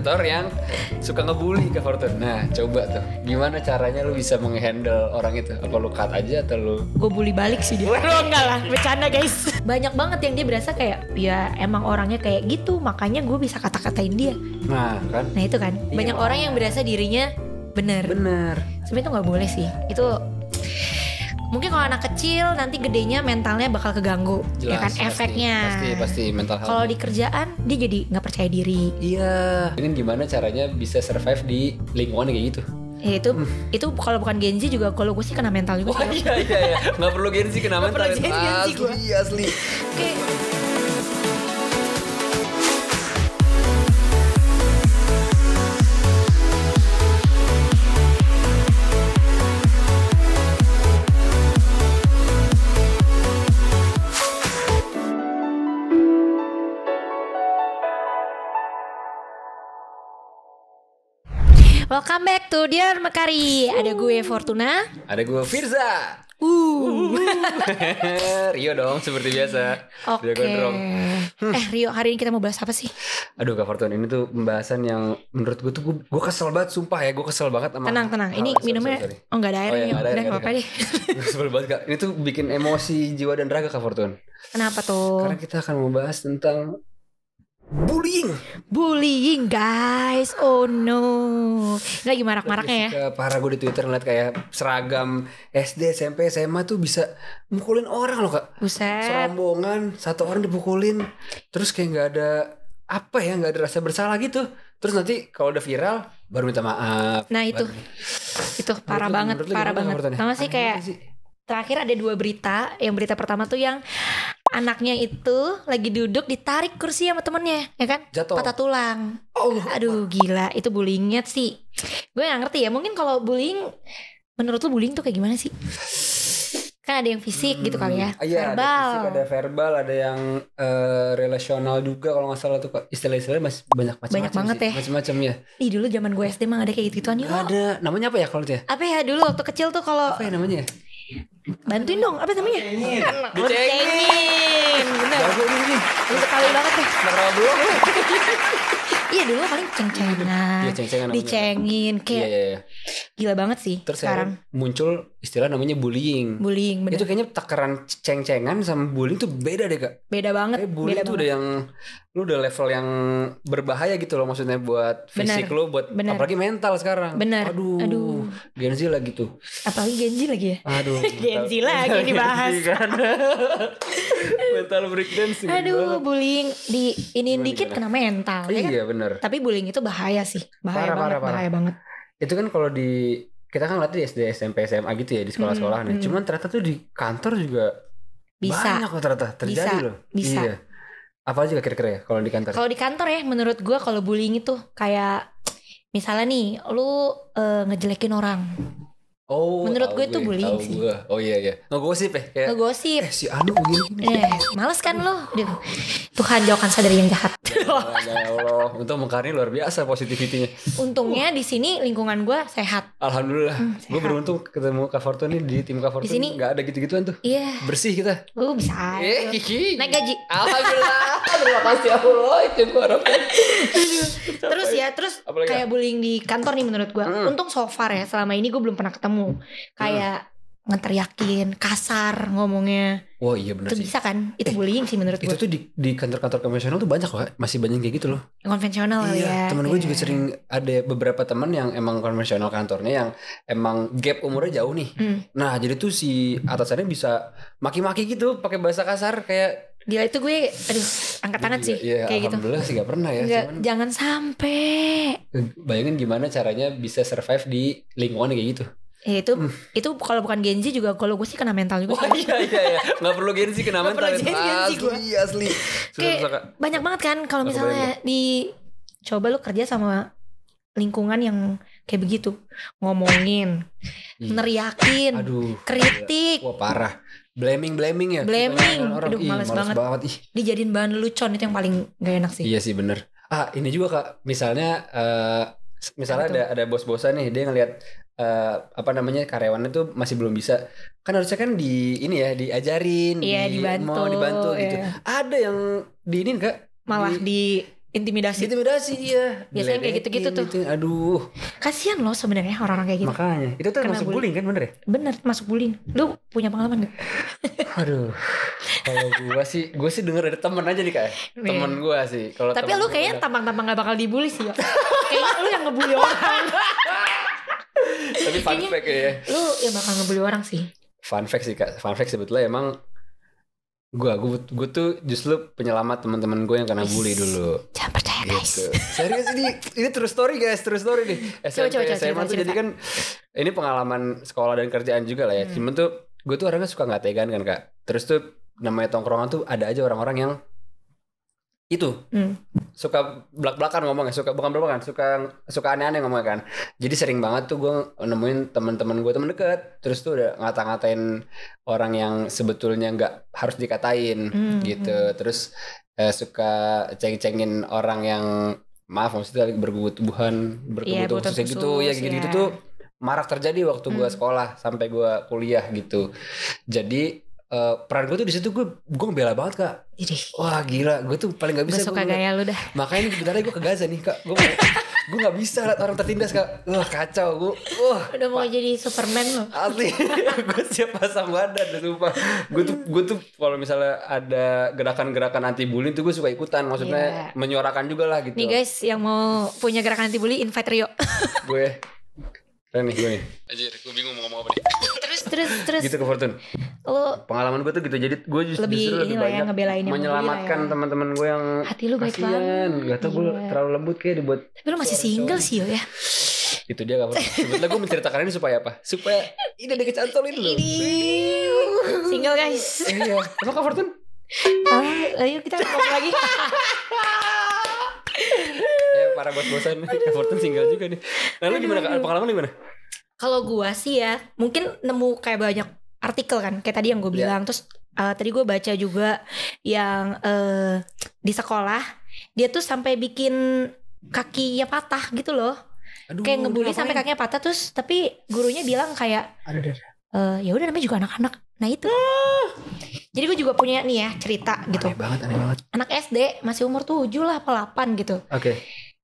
koruptor yang suka ngebully ke Fortune. Nah, coba tuh. Gimana caranya lu bisa menghandle orang itu? Apa lu cut aja atau lu Gue bully balik sih dia. Lo enggak lah, bercanda guys. Banyak banget yang dia berasa kayak ya emang orangnya kayak gitu, makanya gue bisa kata-katain dia. Nah, kan. Nah, itu kan. Iya. Banyak iya, orang yang berasa dirinya bener. Bener. Sebenernya itu nggak boleh sih. Itu mungkin kalau anak kecil nanti gedenya mentalnya bakal keganggu Jelas, ya kan pasti, efeknya pasti pasti mental health kalau di kerjaan dia jadi nggak percaya diri iya ini gimana caranya bisa survive di lingkungan kayak gitu Ya, itu hmm. itu kalau bukan Z juga kalau gue sih kena mental juga. Oh, iya iya iya. Gak perlu Z kena mental. Ya. Gak perlu Asli asli. Oke. Okay. Welcome back to Dear Mekari. Ada gue Fortuna. Ada gue Firza. Uh. Rio dong seperti biasa. Oke. Okay. Eh Rio, hari ini kita mau bahas apa sih? Aduh Kak Fortuna, ini tuh pembahasan yang menurut gue tuh gue, gue kesel banget sumpah ya, gue kesel banget sama Tenang, tenang. Ini oh, minumnya sorry, sorry. oh enggak ada airnya. Oh, iya, ya, Udah enggak apa-apa deh. kesel banget Kak. Ini tuh bikin emosi jiwa dan raga Kak Fortuna. Kenapa tuh? Karena kita akan membahas tentang bullying bullying guys oh no lagi marak-maraknya ya parah gue di twitter ngeliat kayak seragam SD SMP SMA tuh bisa mukulin orang loh kak Buset. serombongan satu orang dipukulin terus kayak nggak ada apa ya nggak ada rasa bersalah gitu terus nanti kalau udah viral baru minta maaf nah itu baru... itu parah menurut banget lu, parah banget sama sih kayak terakhir ada dua berita yang berita pertama tuh yang anaknya itu lagi duduk ditarik kursi sama temennya ya kan Jatuh. patah tulang oh, aduh gila itu bullyingnya sih gue gak ngerti ya mungkin kalau bullying menurut lu bullying tuh kayak gimana sih kan ada yang fisik hmm, gitu kali ya hmm, iya, verbal ada, fisik, ada verbal ada yang uh, relasional juga kalau nggak salah tuh istilah-istilah masih banyak macam banyak banget sih. ya macam-macam ya ih dulu zaman gue SD emang ada kayak gitu gituan yuk ada namanya apa ya kalau dia? Ya? apa ya dulu waktu kecil tuh kalau apa ya namanya Bantuin dong, apa namanya? Dicengin. Dicengin. Bener. sekali banget tuh. Iya dulu paling ceng-cengan. Iya, Dicengin kayak. Iya, iya, gila banget sih Terus sekarang. muncul istilah namanya bullying. Bullying, bener. Itu kayaknya takaran ceng-cengan sama bullying tuh beda deh kak. Beda banget. Kayak bullying beda tuh banget. udah yang lu udah level yang berbahaya gitu loh maksudnya buat fisik bener, lo, buat bener. apalagi mental sekarang. Benar. Aduh, Aduh. Gen Z lagi tuh. Apalagi Gen Z lagi ya. Aduh. Gen Z lagi dibahas. Kan? mental breakdown sih. Aduh, banget. bullying di ini gimana, dikit kena mental. Ya iya ya kan? benar. Tapi bullying itu bahaya sih. Bahaya parah, banget, parah, parah. bahaya banget. Itu kan kalau di kita kan ngeliatnya di SD SMP SMA gitu ya di sekolah-sekolah hmm, hmm. cuman ternyata tuh di kantor juga bisa banyak loh ternyata terjadi bisa, loh bisa iya. apa aja kira-kira ya kalau di kantor kalau di kantor ya menurut gue kalau bullying itu kayak misalnya nih lu uh, ngejelekin orang Oh, menurut gue, itu bullying sih. Gue. Oh iya iya. Ngegosip ya kayak. Ngegosip. Eh, si Anu begini. Eh, anu. males kan lo. Duh. Tuhan jauhkan saya dari yang jahat. Ya, ya Allah, untung mengkarni luar biasa positivitinya. Untungnya di sini lingkungan gue sehat. Alhamdulillah. Hmm, sehat. Gue beruntung ketemu Kak nih di tim Kak Di sini nggak ada gitu-gituan tuh. Iya. Yeah. Bersih kita. Gue uh, bisa. Eh, kiki. Naik gaji. Alhamdulillah. Terima kasih ya Allah itu gue harapkan. terus ya, terus Apalagi kayak ya? bullying di kantor nih menurut gue. Hmm. Untung so far ya, selama ini gue belum pernah ketemu kamu kayak hmm. ngeteriakin kasar ngomongnya Wah iya benar itu sih. bisa kan itu eh, bullying sih menurut itu gue itu tuh di, kantor-kantor konvensional tuh banyak kok masih banyak kayak gitu loh konvensional iya, ya temen gue iya. juga sering ada beberapa teman yang emang konvensional kantornya yang emang gap umurnya jauh nih hmm. nah jadi tuh si atasannya bisa maki-maki gitu pakai bahasa kasar kayak Gila itu gue aduh angkat tangan sih ya, kayak alhamdulillah gitu. Alhamdulillah sih gak pernah ya. Gak, cuman, jangan sampai. Bayangin gimana caranya bisa survive di lingkungan kayak gitu. Ya, itu mm. itu kalau bukan Gen Z juga kalau gue sih kena mental juga. Oh, iya iya iya. Gak perlu Gen Z kena mental. Gak ya. perlu Genji gue. Asli asli. Kayak banyak banget kan kalau misalnya di coba lu kerja sama lingkungan yang kayak begitu ngomongin hmm. neriakin Aduh, kritik wah parah blaming blaming ya blaming orang, aduh males, ih, males banget, banget ih. dijadiin bahan lucon itu yang paling gak enak sih iya sih bener ah ini juga kak misalnya uh, misalnya ada ada bos-bosan nih dia ngelihat uh, apa namanya karyawannya tuh masih belum bisa kan harusnya kan di ini ya diajarin iya, di, dibantu, mau dibantu gitu. iya. gitu ada yang di ini enggak malah di, di intimidasi intimidasi iya biasanya kayak gitu-gitu tuh gitu. aduh kasian loh sebenarnya orang-orang kayak gitu makanya itu tuh masuk bullying. kan bener ya bener masuk bullying lu punya pengalaman nggak aduh kalau gue sih gue sih denger dari temen aja nih kayak ya. iya. temen gue sih kalau tapi lu kayaknya tampang-tampang gak bakal dibully sih ya kayaknya lu yang ngebully orang tapi fun Kayaknya fact ya. Lu ya bakal ngebully orang sih. Fun fact sih kak. Fun fact sebetulnya emang gue gue gue tuh justru penyelamat teman-teman gue yang kena bully dulu. Jangan percaya gitu. guys. Gitu. Serius ini ini true story guys, true story nih. SMP, coba, coba, SMA coba, jadi kan ini pengalaman sekolah dan kerjaan juga lah ya. Hmm. Cuman tuh gue tuh orangnya suka nggak tegan kan kak. Terus tuh namanya tongkrongan tuh ada aja orang-orang yang itu hmm. suka belak belakan ngomongnya suka bukan belak belakan suka suka aneh aneh ngomongnya kan jadi sering banget tuh gue nemuin teman teman gue teman deket terus tuh udah ngata ngatain orang yang sebetulnya nggak harus dikatain hmm. gitu hmm. terus eh, suka ceng cengin orang yang maaf maksudnya iya, berkebutuhan berkebutuhan yeah, gitu ya gitu gitu iya. yeah. tuh marak terjadi waktu hmm. gue sekolah sampai gue kuliah gitu jadi Uh, peran gue tuh di situ gue gue ngebela banget kak. Wah gila, gue tuh paling gak bisa. Gue suka gua, gaya lu dah. Makanya bentar gue ke Gaza nih kak. Gue gue gak bisa liat orang tertindas kak. Wah kacau gue. Wah. Udah mau jadi Superman lo. Asli, gue siap pasang badan dan sumpah. Gue tuh gue tuh kalau misalnya ada gerakan-gerakan anti bullying tuh gue suka ikutan. Maksudnya yeah. menyuarakan juga lah gitu. Nih guys yang mau punya gerakan anti bullying invite Rio. gue Keren nih gue nih. Anjir, gue bingung mau ngomong apa nih. terus, terus, terus. Gitu ke Fortune. Lo pengalaman gue tuh gitu. Jadi gue justru lebih justru lebih ya, banyak ngebelain menyelamatkan ya. teman-teman gue yang hati lu baik banget. Gak tau gue iya. terlalu lembut kayak dibuat. Tapi lu masih single sih yo ya. Itu dia gak kamu. Sebetulnya gue menceritakan ini supaya apa? Supaya ini ada kecantolin lo. Single guys. Iya. Apa ke Fortune? Ah, ayo kita ngomong lagi. parah bos-bosan. Everton eh, single juga nih. Lalu nah, aduh, gimana aduh. pengalaman gimana? Kalau gue sih ya, mungkin nemu kayak banyak artikel kan kayak tadi yang gue iya. bilang yeah. terus uh, tadi gue baca juga yang uh, di sekolah dia tuh sampai bikin kakinya patah gitu loh Aduh, kayak ngebully sampai kakinya patah terus tapi gurunya bilang kayak Aduh. Uh, ya udah namanya juga anak-anak nah itu ah. jadi gue juga punya nih ya cerita aneh gitu aneh banget aneh banget anak SD masih umur 7 lah apa 8 gitu oke okay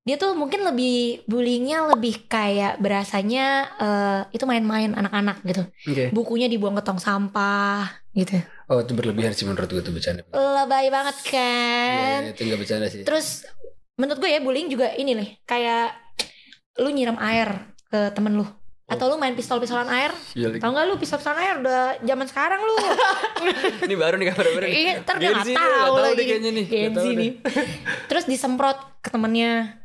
dia tuh mungkin lebih bullyingnya lebih kayak berasanya uh, itu main-main anak-anak gitu okay. bukunya dibuang ke tong sampah gitu oh itu berlebihan sih menurut gue tuh bercanda lebay banget kan ya, itu nggak bercanda sih terus menurut gue ya bullying juga ini nih kayak lu nyiram air ke temen lu oh. atau lu main pistol-pistolan air iya, tau gak lu pistol-pistolan air udah zaman sekarang lu ini baru nih kabar baru iya ntar dia gak tau nih. Gen nih terus disemprot ke temennya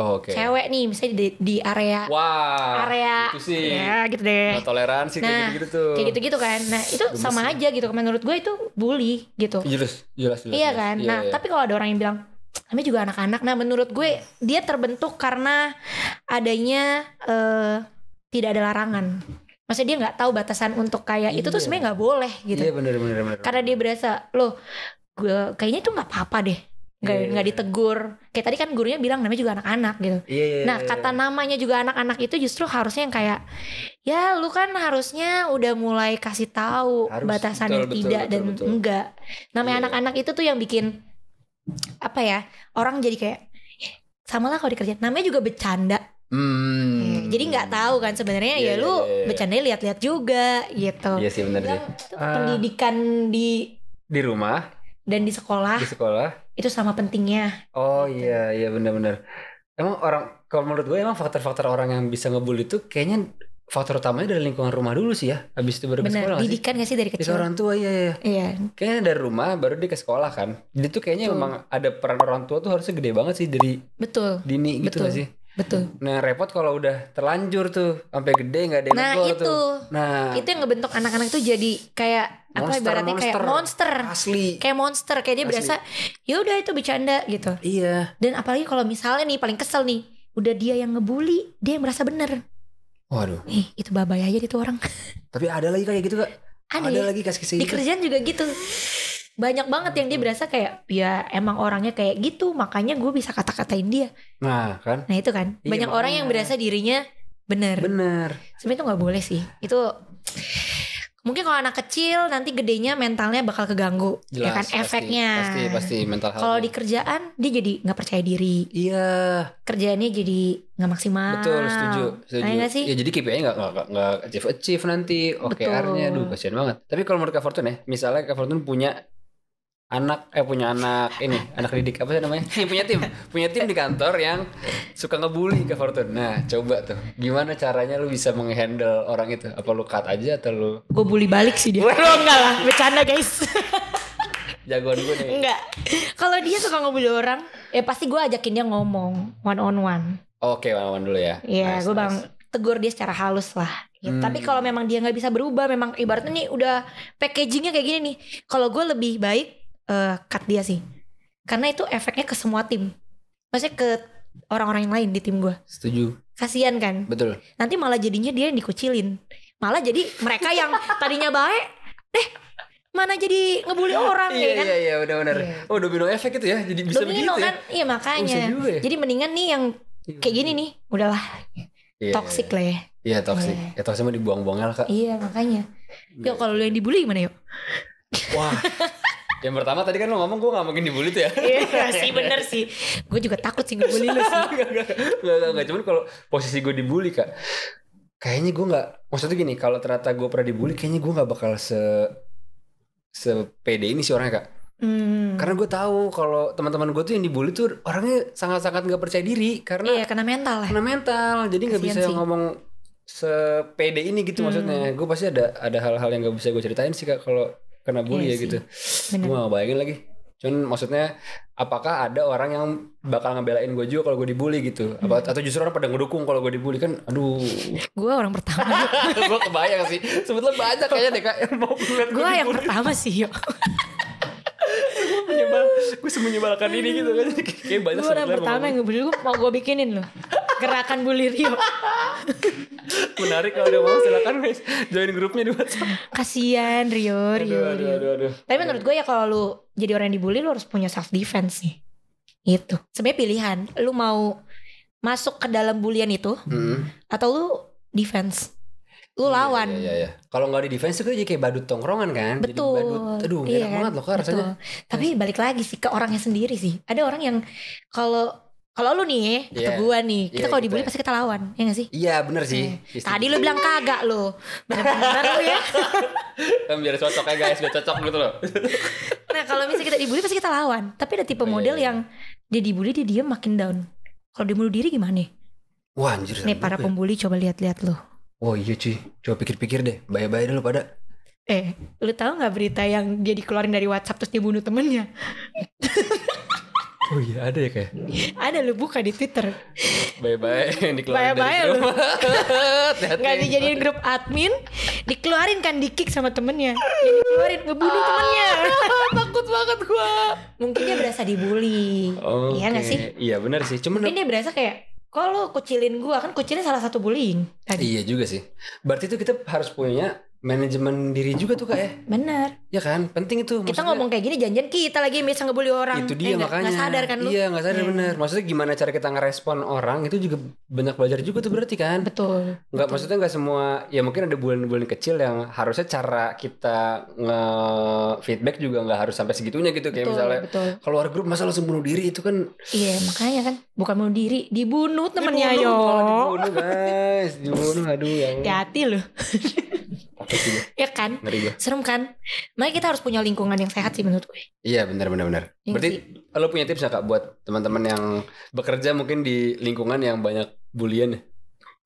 Oh, okay. cewek nih misalnya di, di area Wah, area itu sih. ya gitu deh nah, toleransi nah, kayak gitu, gitu tuh kayak gitu gitu kan nah itu Gemes sama ya. aja gitu menurut gue itu bully gitu jelas jelas, jelas iya kan iya, nah iya. tapi kalau ada orang yang bilang namanya juga anak-anak nah menurut gue dia terbentuk karena adanya uh, tidak ada larangan Maksudnya dia nggak tahu batasan untuk kayak iya. itu tuh iya. sebenarnya nggak boleh gitu. Iya benar benar. Karena dia berasa loh gue kayaknya itu nggak apa-apa deh nggak yeah. Iya, nggak iya. ditegur kayak tadi kan gurunya bilang namanya juga anak-anak gitu yeah, iya, nah kata namanya juga anak-anak itu justru harusnya yang kayak ya lu kan harusnya udah mulai kasih tahu Harus, batasan betul, tidak betul, dan betul. enggak namanya anak-anak yeah. itu tuh yang bikin apa ya orang jadi kayak sama lah kalau dikerjain namanya juga bercanda Hmm. Jadi nggak tahu kan sebenarnya yeah, ya lu yeah, yeah. bercanda lihat-lihat juga gitu. Iya yeah, sih benar sih. Pendidikan di di rumah dan di sekolah. Di sekolah itu sama pentingnya oh gitu. iya iya benar-benar emang orang kalau menurut gue emang faktor-faktor orang yang bisa ngebully itu kayaknya faktor utamanya dari lingkungan rumah dulu sih ya habis itu baru Bener, ke sekolah didikan gak sih dari kecil dari orang tua iya iya iya kayaknya dari rumah baru dia ke sekolah kan jadi tuh kayaknya betul. memang ada peran orang tua tuh harusnya gede banget sih dari betul dini gitu betul. gitu gak sih Betul. Nah repot kalau udah terlanjur tuh sampai gede nggak ada yang nah, itu. tuh. Nah itu yang ngebentuk anak-anak tuh jadi kayak monster, apa ibaratnya monster. kayak monster asli kayak monster kayak dia asli. berasa ya udah itu bercanda gitu. Iya. Dan apalagi kalau misalnya nih paling kesel nih udah dia yang ngebully dia yang merasa bener. Waduh. Nih eh, itu babay aja itu orang. Tapi ada lagi kayak gitu kak. Ada, ada ya? lagi kasih Di kerjaan juga gitu banyak banget yang dia berasa kayak ya emang orangnya kayak gitu makanya gue bisa kata-katain dia nah kan nah itu kan iya, banyak orang yang berasa dirinya benar benar sebenarnya itu nggak boleh sih itu mungkin kalau anak kecil nanti gedenya mentalnya bakal keganggu Jelas, ya kan pasti, efeknya pasti pasti mental kalau di kerjaan dia jadi nggak percaya diri iya kerjaannya jadi nggak maksimal betul setuju setuju nah, ya sih? ya jadi KPI nggak nggak nggak achieve achieve nanti OKR-nya duh kasian banget tapi kalau menurut Kak Fortune ya misalnya Kak Fortune punya anak eh punya anak ini anak didik apa sih namanya punya tim punya tim di kantor yang suka ngebully ke Fortune nah coba tuh gimana caranya lu bisa menghandle orang itu apa lu cut aja atau lu gue bully balik sih dia lu enggak lah bercanda guys jagoan gue nih enggak kalau dia suka ngebully orang ya pasti gue ajakin dia ngomong one on one oke okay, one on one dulu ya iya yeah, nice, gue nice. bang tegur dia secara halus lah Ya, Hmm. Tapi kalau memang dia nggak bisa berubah, memang ibaratnya nih udah packagingnya kayak gini nih. Kalau gue lebih baik uh, cut dia sih karena itu efeknya ke semua tim maksudnya ke orang-orang yang lain di tim gue setuju kasian kan betul nanti malah jadinya dia yang dikucilin malah jadi mereka yang tadinya baik deh mana jadi ngebully orang iya, ya kan iya iya udah benar yeah. oh domino efek itu ya jadi bisa domino begitu ya? kan ya? iya makanya oh, ya? jadi mendingan nih yang iya, kayak gini iya. nih udahlah yeah, iya, toxic yeah. lah ya iya toxic yeah. ya toxic mah dibuang-buang kak iya makanya yuk kalau lu yang dibully gimana yuk wah Yang pertama tadi kan lo ngomong gue gak mungkin dibully tuh ya. Iya sih bener sih. Gue juga takut sih ngebully lu sih. gak, gak, gak, gak, Cuman kalau posisi gue dibully kak. Kayaknya gue gak. Maksudnya gini. Kalau ternyata gue pernah dibully. Kayaknya gue gak bakal se. se Sepede ini sih orangnya kak. Hmm. Karena gue tahu kalau teman-teman gue tuh yang dibully tuh orangnya sangat-sangat gak percaya diri karena iya, kena mental. Ya. Kena mental, jadi nggak bisa sih. ngomong sepede ini gitu hmm. maksudnya. Gue pasti ada ada hal-hal yang gak bisa gue ceritain sih kak kalau kena bully iya ya gitu. gua Gue gak bayangin lagi. Cuman maksudnya apakah ada orang yang bakal ngebelain gue juga kalau gue dibully gitu? Apa, hmm. atau justru orang pada ngedukung kalau gue dibully kan? Aduh. gue orang pertama. gue kebayang sih. Sebetulnya banyak kayaknya deh kak yang mau gue. Gue yang pertama sih yuk. gue menyebal, gue ini gitu kan. Hmm. Kayak banyak. Gue orang pertama yang ngebully gue mau gue bikinin loh gerakan bully Rio menarik kalau udah mau silakan guys join grupnya di WhatsApp Kasihan Rio Rio, aduh, Rio. Aduh, aduh, aduh. tapi menurut gue ya kalau lu jadi orang yang dibully lu harus punya self defense sih itu sebenarnya pilihan lu mau masuk ke dalam bulian itu hmm. atau lu defense lu iya, lawan. Iya, iya, iya. Kalau nggak di defense itu jadi kayak badut tongkrongan kan. Betul. Jadi badut, aduh, iya, enak banget loh kok kan? rasanya. Betul. Tapi balik lagi sih ke orangnya sendiri sih. Ada orang yang kalau kalau lu nih, yeah. atau iya. gua nih, kita yeah, kalau dibully gitu ya. pasti kita lawan, ya gak sih? Iya yeah, bener sih. Hmm. Tadi lu bilang kagak lu, bener-bener lu ya. kan biar cocok ya guys, biar cocok gitu loh. nah kalau misalnya kita dibully pasti kita lawan, tapi ada tipe oh, iya, model yeah, yang dia dibully dia diem makin down. Kalau dia bunuh diri gimana? Wah anjir. Nih para ya? pembuli coba lihat-lihat lu. Oh iya cuy, coba pikir-pikir deh, Bayar-bayar bye dulu pada. Eh, lu tahu nggak berita yang dia dikeluarin dari WhatsApp terus dia bunuh temennya? Oh iya ada ya kayak? ada lu buka di Twitter. Bye bye dikeluarin bye bye lu. Gak dijadiin grup admin, dikeluarin kan di kick sama temennya. dikeluarin ngebunuh ah, temennya. takut banget gua. Mungkin dia berasa dibully. Okay. Iya gak sih? Iya benar sih. Cuman Mungkin dia berasa kayak kalau kucilin gua kan kucilin salah satu bullying tadi. Iya juga sih. Berarti itu kita harus punya manajemen diri juga tuh kak ya bener ya kan penting itu maksudnya, kita ngomong kayak gini janjian kita lagi bisa ngebully orang itu dia eh, makanya gak sadar kan lu iya nggak sadar yeah. bener maksudnya gimana cara kita ngerespon orang itu juga banyak belajar juga tuh berarti kan betul nggak betul. maksudnya nggak semua ya mungkin ada bulan-bulan kecil yang harusnya cara kita nge feedback juga nggak harus sampai segitunya gitu kayak betul, misalnya betul. keluar grup masa langsung bunuh diri itu kan iya makanya kan bukan bunuh diri dibunuh temennya dibunuh, yo dibunuh guys dibunuh aduh yang hati loh ya kan? Serem kan? Makanya kita harus punya lingkungan yang sehat sih menurut gue. Iya benar benar benar. Iya Berarti lo punya tips gak kak buat teman-teman yang bekerja mungkin di lingkungan yang banyak bulian? Ya?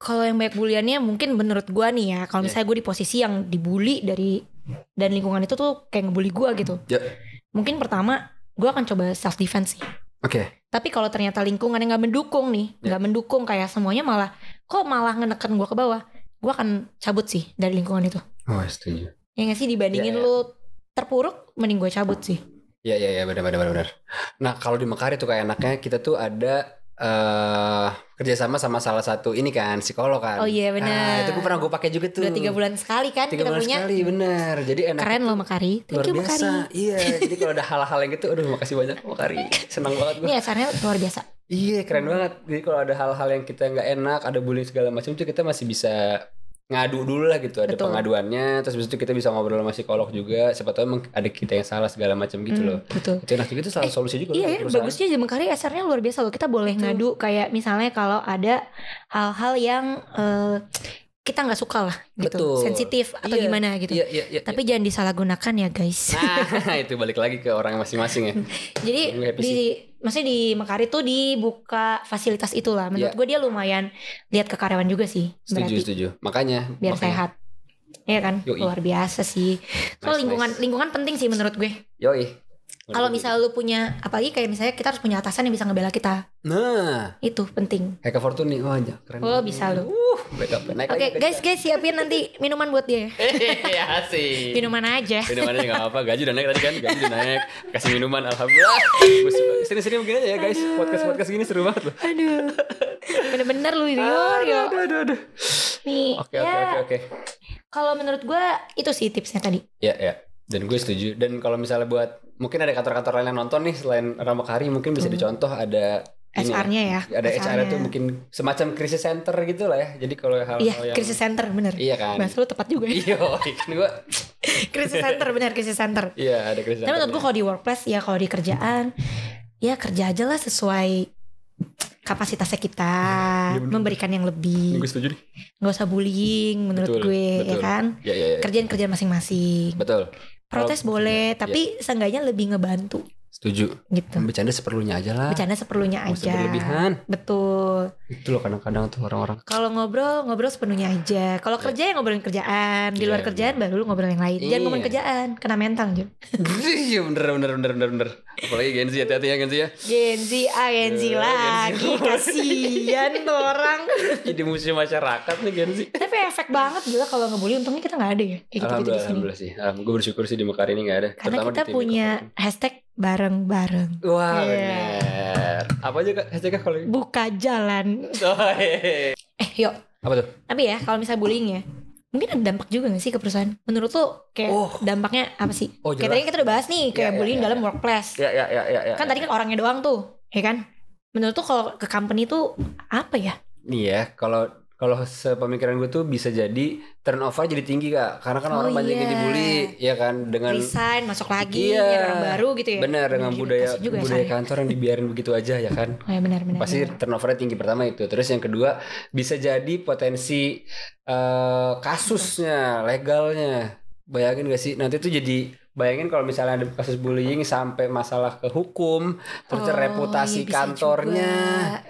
Kalau yang banyak buliannya mungkin menurut gue nih ya, kalau iya. misalnya gue di posisi yang dibully dari dan lingkungan itu tuh kayak ngebully gue gitu. Yeah. Mungkin pertama gue akan coba self defense sih. Oke. Okay. Tapi kalau ternyata lingkungan yang nggak mendukung nih, ya. nggak yeah. mendukung kayak semuanya malah kok malah ngenekan gue ke bawah gue akan cabut sih dari lingkungan itu oh iya, setuju ya gak sih dibandingin ya, ya. lu terpuruk mending gue cabut sih Iya iya iya benar benar benar. Nah kalau di Mekar itu kayak enaknya kita tuh ada uh, kerjasama sama salah satu ini kan psikolog kan. Oh iya nah, benar. Nah, itu gue pernah gue pakai juga tuh. Dua tiga bulan sekali kan tiga kita bulan punya. sekali benar. Jadi enak. Keren loh Makari. Thank luar you, biasa. Iya. jadi kalau ada hal-hal yang gitu, aduh makasih banyak Makari. Senang banget gue. Iya acaranya luar biasa. Iya keren banget. Jadi kalau ada hal-hal yang kita nggak enak, ada bullying segala macam itu kita masih bisa ngadu dulu lah gitu. Ada pengaduannya, terus habis itu kita bisa ngobrol sama psikolog juga. Siapa tahu emang ada kita yang salah segala macam gitu hmm, loh. Betul. Itu enak itu salah eh, solusi juga. Iya, ya, bagusnya zaman SR-nya luar biasa loh. Kita boleh Betul. ngadu kayak misalnya kalau ada hal-hal yang uh, kita nggak suka lah gitu sensitif atau yeah, gimana gitu yeah, yeah, yeah, iya. tapi yeah. jangan disalahgunakan ya guys nah itu balik lagi ke orang masing-masing ya jadi di maksudnya di Mekari tuh dibuka fasilitas itulah. Menurut yeah. gue dia lumayan lihat ke karyawan juga sih. Setuju, setuju. Makanya biar makanya. sehat. Iya kan? Yoi. Luar biasa sih. So lingkungan nice. lingkungan penting sih menurut gue. Yoi kalau gitu. misal lu punya apalagi kayak misalnya kita harus punya atasan yang bisa ngebela kita nah itu penting kayak Fortune oh aja keren oh bisa lu uh beda oke okay, guys guys siapin nanti minuman buat dia iya sih minuman aja minuman aja nggak apa gaji udah naik tadi kan gaji udah naik kasih minuman alhamdulillah Sini sini begini aja ya guys podcast podcast gini seru banget loh aduh bener-bener lu ini aduh, aduh aduh aduh nih oke oke ya. oke kalau menurut gue itu sih tipsnya tadi iya yeah, ya yeah dan gue setuju. Dan kalau misalnya buat mungkin ada kantor-kantor lain yang nonton nih selain Hari mungkin bisa hmm. dicontoh ada ya. HR-nya ya. Ada HR tuh mungkin semacam krisis center gitu lah ya. Jadi kalau hal, -hal iya, yang krisis center bener. Iya kan. Mas lu tepat juga. Ya. Iya, oh, iya, kan gue krisis center bener krisis center. Iya, ada krisis center. Tapi menurut gue ya. kalau di workplace ya kalau di kerjaan ya kerja aja lah sesuai kapasitasnya kita ya, memberikan yang lebih. Gue setuju nih. Gak usah bullying menurut betul, gue betul. ya kan. Ya, ya, ya. Kerjaan kerjaan masing-masing. Betul protes oh, iya. boleh tapi ya. seenggaknya lebih ngebantu Setuju. Gitu. Bercanda seperlunya aja lah. Bercanda seperlunya Masa aja. berlebihan. Betul. Itu loh kadang-kadang tuh orang-orang. Kalau ngobrol, ngobrol sepenuhnya aja. Kalau yeah. kerja ya ngobrolin kerjaan. Di yeah. luar iya. kerjaan baru lu ngobrol yang lain. Jangan iya. ngomongin kerjaan, kena mental, Jun. Iya bener, bener, bener, bener, bener. Apalagi Gen Z, hati-hati ya Gen Z ya. Gen Z, ah Gen Z eh, lagi. Kasian tuh orang. Jadi musuh masyarakat nih Gen Z. Tapi efek banget gila kalau ngebully. Untungnya kita nggak ada ya. Kayak gitu -gitu Alhamdulillah, Alhamdulillah sih. Alhamdulillah, gue bersyukur sih di Mekar ini nggak ada. Karena Terutama kita punya hashtag bareng-bareng. Wah wow, iya. yeah. Apa aja kak? Hashtag kalau gitu. buka jalan. Oh, hey. Iya. Eh yuk. Apa tuh? Tapi ya kalau misalnya bullying ya, mungkin ada dampak juga gak sih ke perusahaan? Menurut tuh, kayak oh. dampaknya apa sih? Oh, kayak tadi kita udah bahas nih kayak yeah, ya, bullying yeah, dalam yeah. workplace. Iya iya iya ya, kan tadi kan orangnya doang tuh, ya kan? Menurut tuh kalau ke company tuh apa ya? Iya, kalau kalau sepemikiran gue tuh bisa jadi turnover jadi tinggi kak karena kan oh, orang banyak yang iya. dibully ya kan dengan resign masuk lagi iya, orang baru gitu ya benar dengan Mungkin budaya juga, ya, budaya saya. kantor yang dibiarin begitu aja ya kan oh, ya, benar, benar, pasti benar. turnovernya tinggi pertama itu terus yang kedua bisa jadi potensi uh, kasusnya legalnya bayangin gak sih nanti tuh jadi bayangin kalau misalnya ada kasus bullying sampai masalah ke hukum terus oh, iya, reputasi ya kantornya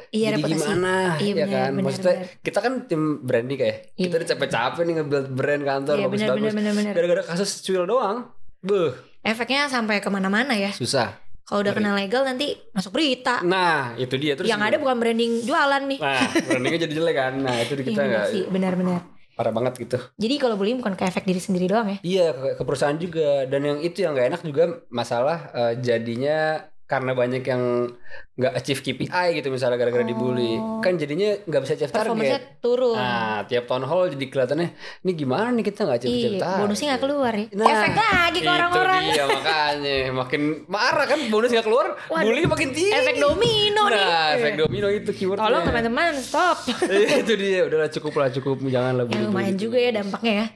iya, jadi reputasi. gimana iya, iya bener, ya kan bener, maksudnya bener. kita kan tim branding kayak iya. kita udah capek-capek nih ngebuild brand kantor iya, bagus-bagus gara-gara kasus cuil doang beh efeknya sampai kemana-mana ya susah kalau udah kena legal nanti masuk berita. Nah, itu dia terus. Yang ada bukan branding jualan nih. Nah, brandingnya jadi jelek kan. Nah, itu kita iya, nggak. Iya, benar-benar parah banget gitu. Jadi kalau bullying bukan ke efek diri sendiri doang ya? Iya ke, ke perusahaan juga dan yang itu yang nggak enak juga masalah uh, jadinya karena banyak yang nggak achieve KPI gitu misalnya gara-gara oh. dibully kan jadinya nggak bisa achieve target turun nah tiap town hall jadi kelihatannya ini gimana nih kita nggak achieve, achieve iya, target bonusnya nggak keluar ya nah, efek lagi ke orang-orang iya makanya makin marah kan bonus nggak keluar Waduh, bully makin tinggi efek domino nih nah efek iya. domino itu keyword tolong teman-teman stop iya, itu dia udahlah cukup lah cukup jangan lah ya, lumayan gitu. juga ya dampaknya ya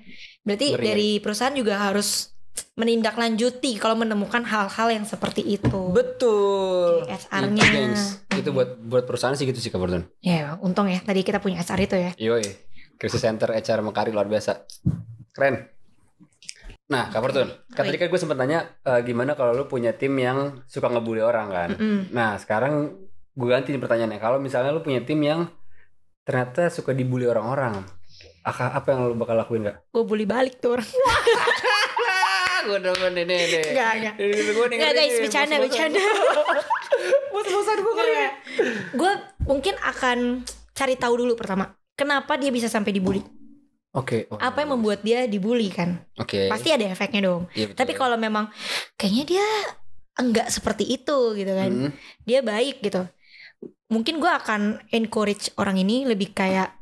berarti Ngeri. dari perusahaan juga harus menindaklanjuti kalau menemukan hal-hal yang seperti itu. Betul. HR-nya. Itu, buat buat perusahaan sih gitu sih kabar Ya, untung ya tadi kita punya HR itu ya. Yoi. Crisis Center HR Mekari luar biasa. Keren. Nah, Kak Fortun, kan tadi kan gue sempat nanya uh, gimana kalau lu punya tim yang suka ngebully orang kan. Mm -hmm. Nah, sekarang gue ganti pertanyaannya. Kalau misalnya lu punya tim yang ternyata suka dibully orang-orang, apa yang lu bakal lakuin gak? Gue bully balik tuh orang. gue demen ini ini nggak nggak nggak guys bercanda bercanda bos-bosan gue kali ya. iya. gue mungkin akan cari tahu dulu pertama kenapa dia bisa sampai dibully Oke. Okay. Oh. Apa yang membuat dia dibully kan? Oke. Okay. Pasti ada efeknya dong. Ya, Tapi kalau memang kayaknya dia enggak seperti itu gitu kan. Hmm. Dia baik gitu. Mungkin gue akan encourage orang ini lebih kayak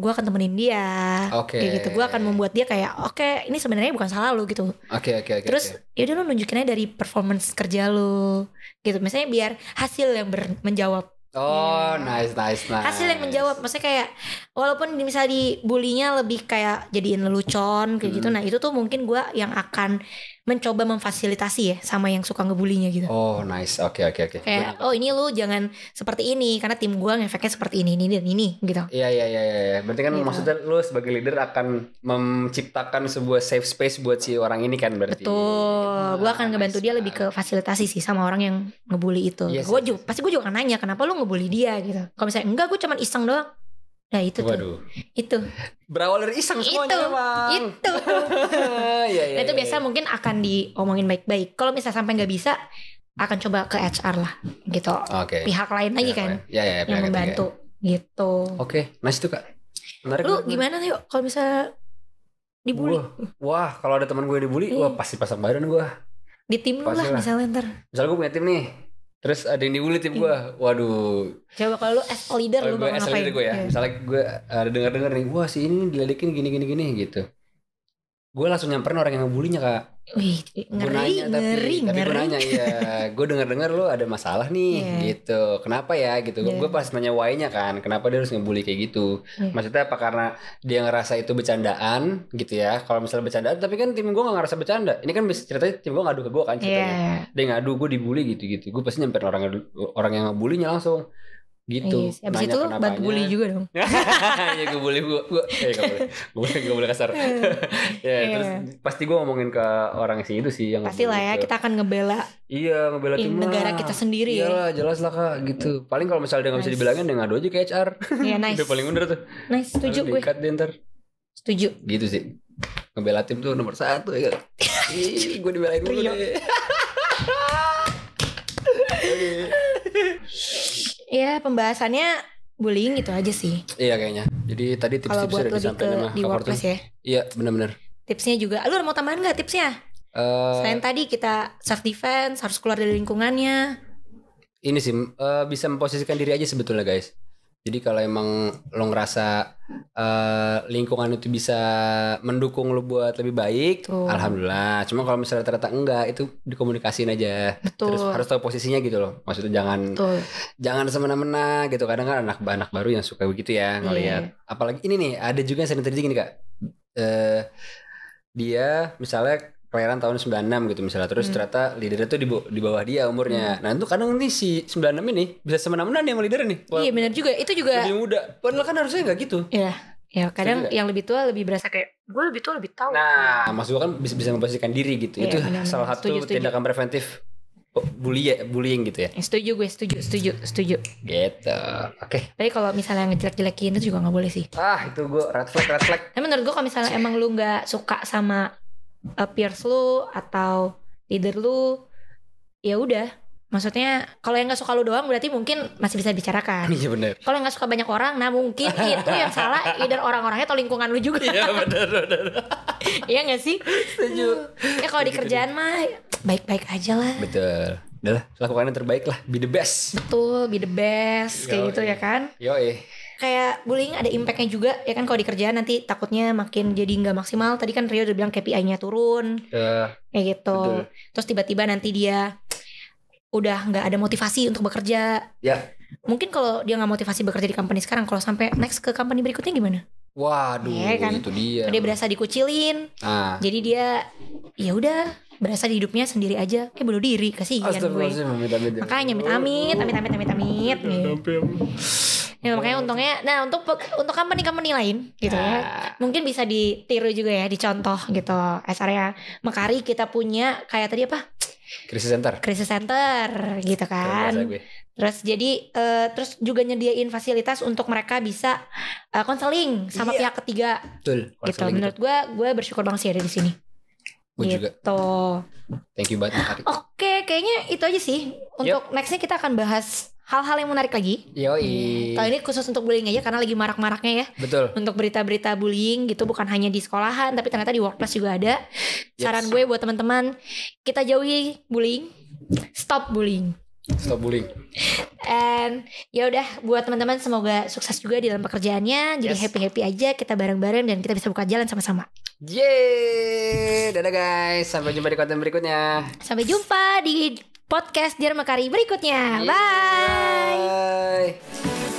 gue akan temenin dia, oke, okay. gitu. Gue akan membuat dia kayak, oke, okay, ini sebenarnya bukan salah lo gitu. Oke, okay, oke, okay, oke. Okay, Terus okay. yaudah lu nunjukinnya dari performance kerja lo, gitu. Misalnya biar hasil yang ber menjawab. Oh, iya. nice, nice, nice. Hasil yang menjawab, maksudnya kayak walaupun misalnya di bulinya lebih kayak jadiin lelucon kayak gitu. hmm. gitu. Nah itu tuh mungkin gue yang akan mencoba memfasilitasi ya sama yang suka ngebulinya gitu. Oh nice, oke okay, oke okay, oke. Okay. Kayak oh ini lu jangan seperti ini karena tim gua efeknya seperti ini ini dan ini gitu. Iya, iya iya iya iya. Berarti kan gitu. maksudnya lu sebagai leader akan menciptakan sebuah safe space buat si orang ini kan berarti. Betul. Nah, gue akan ngebantu nice. dia lebih ke fasilitasi sih sama orang yang ngebully itu. Yes, iya gue juga iya yes. pasti gue juga akan nanya kenapa lu ngebully dia gitu. Kalau misalnya enggak gue cuman iseng doang Nah itu Waduh. tuh. Itu. Berawal dari iseng semuanya itu, Itu. ya, ya, nah, itu ya, biasa ya. mungkin akan diomongin baik-baik. Kalau misalnya sampai nggak bisa, akan coba ke HR lah gitu. Okay. Pihak lain lagi kan. Ya, ya, ya, yang membantu ya. gitu. Oke, okay. nice tuh Kak. Menarik Lu kan? gimana yuk kalau bisa dibully? Wah, wah kalau ada teman gue dibully, wah iya. pasti pasang badan gue. Di tim lu lah misalnya ntar. Misalnya gue punya tim nih, Terus ada yang diulit tim iya. gue, waduh. Coba kalau lu as a leader lu bakal ngapain? Gue ya, iya. misalnya gue eh, ada dengar dengar nih, wah si ini diledekin gini gini gini gitu. Gue langsung nyamperin orang yang ngebulinya kak. Wih, ngeri, nanya, tapi, ngeri. Tapi gue nanya, ya, gue denger dengar lu ada masalah nih, yeah. gitu. Kenapa ya, gitu. Yeah. Gue pas nanya why-nya kan, kenapa dia harus ngebully kayak gitu. Yeah. Maksudnya apa karena dia ngerasa itu bercandaan, gitu ya. Kalau misalnya bercandaan, tapi kan tim gue gak ngerasa bercanda. Ini kan ceritanya tim gue ngadu ke gue kan iya. ceritanya. Yeah. Dia ngadu, gue dibully gitu-gitu. Gue pasti nyamperin orang, orang yang ngebullynya langsung gitu. Iya, Abis itu bantu bully juga dong. ya gue bully eh, gue, gue eh gak boleh, gue boleh, kasar. ya yeah. terus pasti gue ngomongin ke orang sih itu sih yang pasti lah ya gitu. kita akan ngebela. Iya ngebela tim negara kita sendiri. Iya jelas lah kak gitu. Paling kalau misalnya dia nggak nice. bisa dibilangin dia ngadu aja ke HR. Iya yeah, nice. paling bener tuh. Nice setuju gue. Dikat deh ntar. Setuju. Gitu sih. Ngebela tim tuh nomor satu ya. Ih gue dibelain dulu deh. Iya pembahasannya bullying gitu aja sih. Iya kayaknya. Jadi tadi tips-tips sudah disampaikan sama di WordPress ya. Iya benar-benar. Tipsnya juga. Lu mau tambahan nggak tipsnya? Uh, Selain tadi kita self defense harus keluar dari lingkungannya. Ini sih uh, bisa memposisikan diri aja sebetulnya guys. Jadi kalau emang lo ngerasa uh, lingkungan itu bisa mendukung lo buat lebih baik, Betul. alhamdulillah. Cuma kalau misalnya ternyata enggak, itu dikomunikasiin aja. Betul. Terus harus tahu posisinya gitu loh. Maksudnya jangan Betul. jangan semena-mena gitu. Kadang kan anak-anak baru yang suka begitu ya iya. ngelihat. Yeah. Apalagi ini nih ada juga yang sering terjadi gini kak. Uh, dia misalnya kelahiran tahun 96 gitu misalnya terus hmm. ternyata leadernya tuh di, di bawah dia umurnya. Hmm. Nah, itu kadang nih si 96 ini bisa semena-mena nih sama leader nih. Wah, iya benar juga. Itu juga lebih muda. Padahal kan harusnya gak gitu. Iya. Ya, kadang yang lebih tua lebih berasa kayak gue lebih tua lebih tahu. Nah, ya. maksud gue kan bisa bisa memposisikan diri gitu. Ya, itu bener salah satu setuju, tindakan setuju. preventif bullying, bullying gitu ya. ya. Setuju gue, setuju, setuju, setuju. Gitu. Oke. Okay. Tapi kalau misalnya ngejelek-jelekin itu juga gak boleh sih. Ah, itu gue red flag, red flag. Tapi menurut gue kalau misalnya emang lu gak suka sama uh, peers lu atau leader lu ya udah maksudnya kalau yang nggak suka lu doang berarti mungkin masih bisa bicarakan iya benar kalau nggak suka banyak orang nah mungkin itu yang salah leader orang-orangnya atau lingkungan lu juga iya benar benar iya nggak sih setuju ya kalau di kerjaan mah baik-baik aja lah betul Udah lah, lakukan yang terbaik lah, be the best. Betul, be the best, kayak Yo, gitu ya kan? Yo, eh kayak bullying ada impactnya juga ya kan kalau di kerjaan nanti takutnya makin jadi nggak maksimal tadi kan Rio udah bilang KPI-nya turun uh, kayak gitu betul. terus tiba-tiba nanti dia udah nggak ada motivasi untuk bekerja yeah. mungkin kalau dia nggak motivasi bekerja di company sekarang kalau sampai next ke company berikutnya gimana waduh ya kan? itu dia dia berasa dikucilin ah. jadi dia ya udah berasa di hidupnya sendiri aja eh bunuh diri kasihan gue makanya amit amit amit amit amit gitu. amit, amit. Ya, makanya untungnya nah untuk untuk company company lain gitu ya. Ah. mungkin bisa ditiru juga ya dicontoh gitu as ya Mekari kita punya kayak tadi apa krisis center krisis center gitu kan Terus jadi uh, terus juga nyediain fasilitas untuk mereka bisa konseling eh, sama yeah. pihak ketiga. Betul. Gitu. Menurut gue, gue bersyukur banget sih ada di sini. Gue gitu. juga. Thank you banget Oke, okay, kayaknya itu aja sih. Untuk yep. nextnya kita akan bahas hal-hal yang menarik lagi. Yoi. Hmm. Kali ini khusus untuk bullying aja karena lagi marak-maraknya ya. Betul. Untuk berita-berita bullying gitu bukan hanya di sekolahan tapi ternyata di workplace juga ada. Yes. Saran gue buat teman-teman, kita jauhi bullying. Stop bullying. Stop bullying. And ya udah buat teman-teman semoga sukses juga di dalam pekerjaannya. Jadi happy-happy aja kita bareng-bareng dan kita bisa buka jalan sama-sama. Yeay. Dadah guys. Sampai jumpa di konten berikutnya. Sampai jumpa di podcast makari berikutnya. Yeay. Bye. Bye.